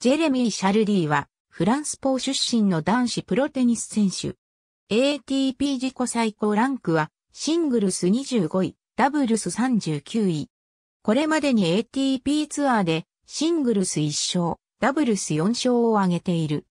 ジェレミー・シャルディは、フランスポー出身の男子プロテニス選手。ATP 自己最高ランクは、シングルス25位、ダブルス39位。これまでに ATP ツアーで、シングルス1勝、ダブルス4勝を挙げている。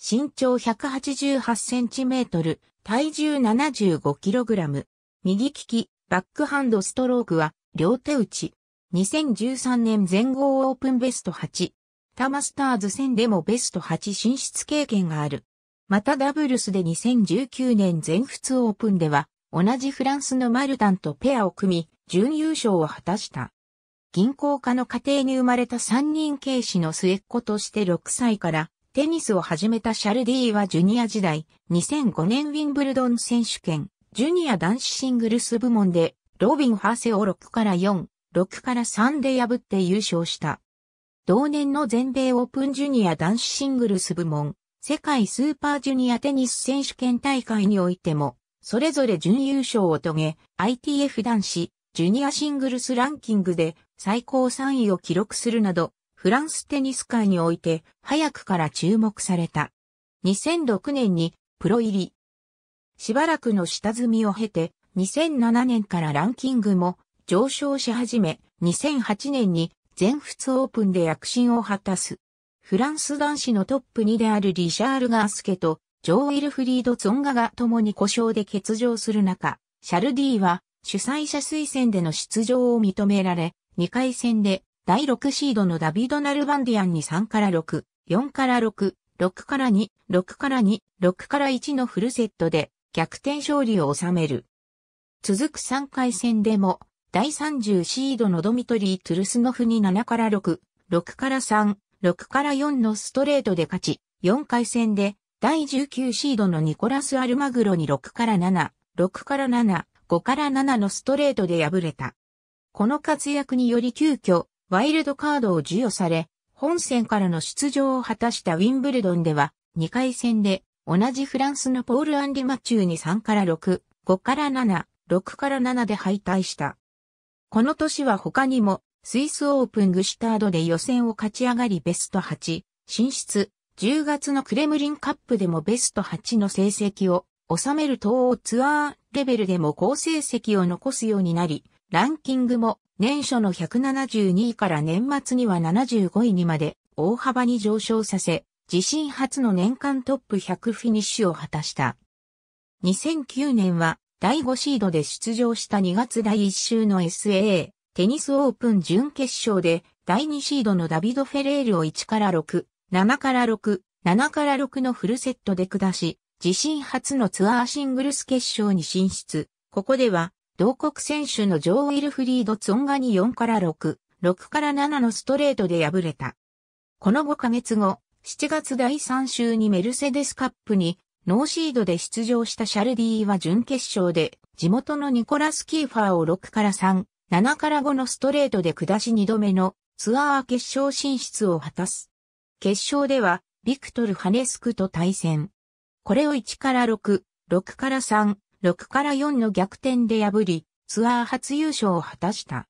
身長188センチメートル、体重75キログラム。右利き、バックハンドストロークは、両手打ち。2013年全豪オープンベスト8。タマスターズ戦でもベスト8進出経験がある。またダブルスで2019年全仏オープンでは、同じフランスのマルタンとペアを組み、準優勝を果たした。銀行家の家庭に生まれた三人軽視の末っ子として6歳からテニスを始めたシャルディーはジュニア時代、2005年ウィンブルドン選手権、ジュニア男子シングルス部門で、ロビン・ハーセを6から4、6から3で破って優勝した。同年の全米オープンジュニア男子シングルス部門、世界スーパージュニアテニス選手権大会においても、それぞれ準優勝を遂げ、ITF 男子、ジュニアシングルスランキングで最高3位を記録するなど、フランステニス界において早くから注目された。2006年にプロ入り。しばらくの下積みを経て、2007年からランキングも上昇し始め、2008年に全仏オープンで躍進を果たす。フランス男子のトップ2であるリシャール・ガースケとジョー・イルフリード・ツォンガが共に故障で欠場する中、シャルディは主催者推薦での出場を認められ、2回戦で第6シードのダビド・ナルバンディアンに3から6、4から6、6から2、6から2、6から1のフルセットで逆転勝利を収める。続く3回戦でも第30シードのドミトリー・トゥルスノフに7から6、6から3、6から4のストレートで勝ち、4回戦で第19シードのニコラス・アルマグロに6から7、6から7、5から7のストレートで敗れた。この活躍により急遽、ワイルドカードを授与され、本戦からの出場を果たしたウィンブルドンでは、2回戦で、同じフランスのポール・アンリ・マチューに3から6、5から7、6から7で敗退した。この年は他にも、スイスオープングシュタードで予選を勝ち上がりベスト8、進出、10月のクレムリンカップでもベスト8の成績を収める東欧ツアーレベルでも好成績を残すようになり、ランキングも年初の172位から年末には75位にまで大幅に上昇させ、自身初の年間トップ100フィニッシュを果たした。2009年は第5シードで出場した2月第1週の SAA テニスオープン準決勝で第2シードのダビド・フェレールを1から6、7から6、7から6のフルセットで下し、自身初のツアーシングルス決勝に進出。ここでは、同国選手のジョー・ウィルフリード・ツォンガに4から6、6から7のストレートで敗れた。この5ヶ月後、7月第3週にメルセデスカップにノーシードで出場したシャルディは準決勝で、地元のニコラス・キーファーを6から3、7から5のストレートで下し2度目のツアー決勝進出を果たす。決勝では、ビクトル・ハネスクと対戦。これを1から6、6から3、6から4の逆転で破り、ツアー初優勝を果たした。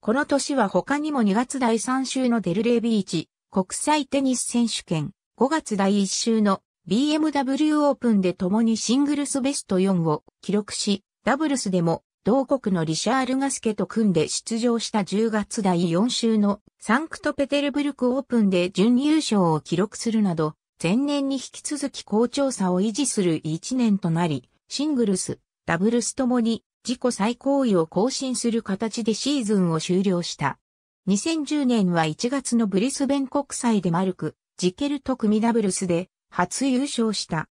この年は他にも2月第3週のデルレービーチ国際テニス選手権、5月第1週の BMW オープンで共にシングルスベスト4を記録し、ダブルスでも同国のリシャール・ガスケと組んで出場した10月第4週のサンクトペテルブルクオープンで準優勝を記録するなど、前年に引き続き好調さを維持する1年となり、シングルス、ダブルスともに自己最高位を更新する形でシーズンを終了した。2010年は1月のブリスベン国際でマルク、ジケルと組ダブルスで初優勝した。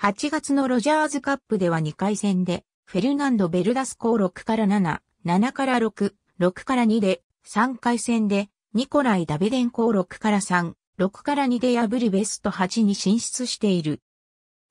8月のロジャーズカップでは2回戦で、フェルナンド・ベルダスコを6から7、7から6、6から2で、3回戦で、ニコライ・ダベデンコを6から3、6から2で破りベスト8に進出している。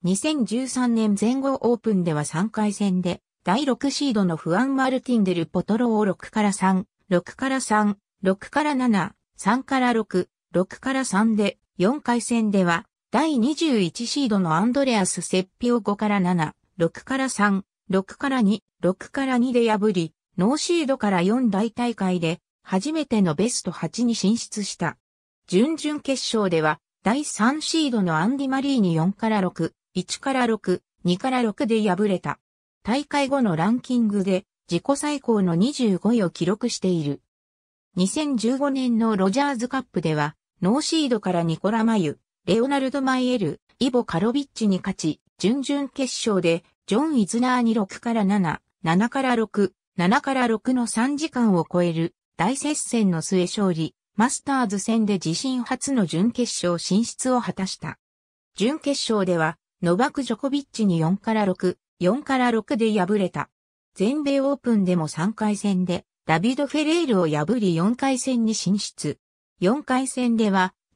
2013年全豪オープンでは3回戦で、第6シードのフアン・マルティンデル・ポトロを6から3、6から3、6から7、3から6、6から3で、4回戦では、第21シードのアンドレアス・セッピを5から7、6から3、6から2、6から2で破り、ノーシードから4大大会で、初めてのベスト8に進出した。準々決勝では、第3シードのアンディ・マリーに4から6、1から6、2から6で敗れた。大会後のランキングで自己最高の25位を記録している。2015年のロジャーズカップでは、ノーシードからニコラ・マユ、レオナルド・マイエル、イボ・カロビッチに勝ち、準々決勝で、ジョン・イズナーに6から7、7から6、7から6の3時間を超える大接戦の末勝利、マスターズ戦で自身初の準決勝進出を果たした。準決勝では、ノバク・ジョコビッチに4から6、4から6で敗れた。全米オープンでも3回戦で、ダビド・フェレールを破り4回戦に進出。4回戦では、